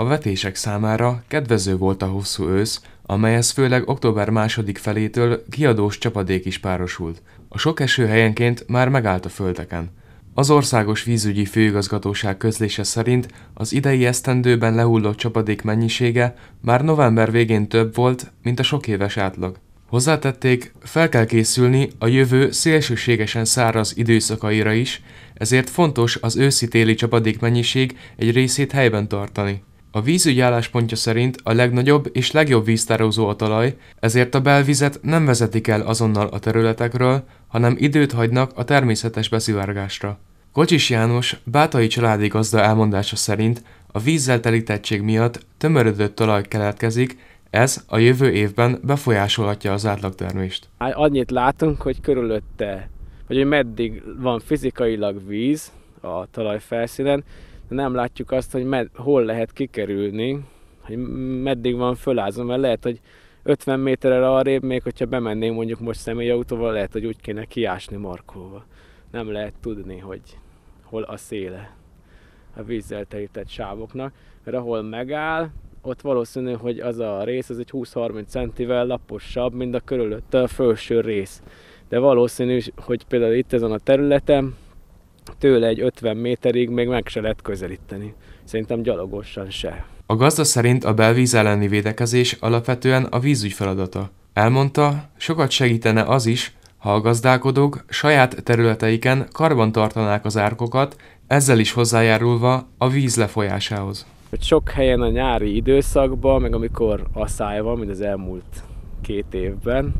A vetések számára kedvező volt a hosszú ősz, amelyhez főleg október második felétől kiadós csapadék is párosult. A sok eső helyenként már megállt a földeken. Az Országos Vízügyi Főigazgatóság közlése szerint az idei esztendőben lehullott csapadék mennyisége már november végén több volt, mint a sok éves átlag. Hozzátették, fel kell készülni a jövő szélsőségesen száraz időszakaira is, ezért fontos az őszi-téli mennyiség egy részét helyben tartani. A vízügy álláspontja szerint a legnagyobb és legjobb víztározó a talaj, ezért a belvizet nem vezetik el azonnal a területekről, hanem időt hagynak a természetes beszivárgásra. Kocsis János, bátai családi gazda elmondása szerint a vízzel telítettség miatt tömörödött talaj keletkezik, ez a jövő évben befolyásolhatja az átlagtermést. Annyit látunk, hogy körülötte, vagy hogy meddig van fizikailag víz a talaj felszínen nem látjuk azt, hogy med, hol lehet kikerülni, hogy meddig van fölázom, mert lehet, hogy 50 méterre arrébb, még hogyha bemennénk mondjuk most személyautóval, lehet, hogy úgy kéne kiásni markóval. Nem lehet tudni, hogy hol a széle a vízzel terített sávoknak, mert ahol megáll, ott valószínű, hogy az a rész az egy 20-30 centivel laposabb, mint a körülötte a felső rész. De valószínű, hogy például itt ezen a területen tőle egy 50 méterig még meg se lehet közelíteni. Szerintem gyalogosan se. A gazda szerint a belvíz elleni védekezés alapvetően a vízügy feladata. Elmondta, sokat segítene az is, ha a gazdálkodók saját területeiken karban tartanák az árkokat, ezzel is hozzájárulva a víz lefolyásához. Sok helyen a nyári időszakban, meg amikor asszály van, mint az elmúlt két évben,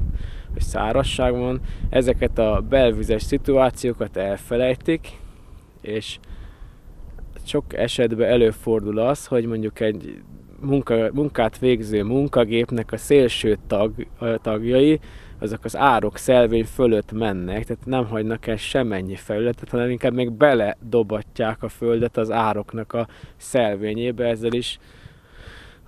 hogy szárasság van, ezeket a belvizes szituációkat elfelejtik, és sok esetben előfordul az, hogy mondjuk egy munka, munkát végző munkagépnek a szélső tag, tagjai, azok az árok szelvény fölött mennek, tehát nem hagynak el semennyi felületet, hanem inkább még beledobatják a földet az ároknak a szelvényébe, ezzel is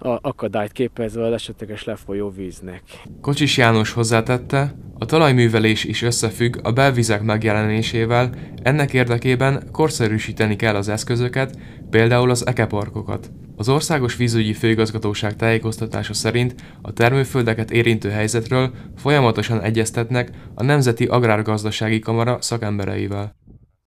a akadályt képezve az esetleges lefolyó víznek. Kocsis János hozzátette, a talajművelés is összefügg a belvizek megjelenésével, ennek érdekében korszerűsíteni kell az eszközöket, például az ekeparkokat. Az Országos Vízügyi Főigazgatóság tájékoztatása szerint a termőföldeket érintő helyzetről folyamatosan egyeztetnek a Nemzeti Agrárgazdasági Kamara szakembereivel.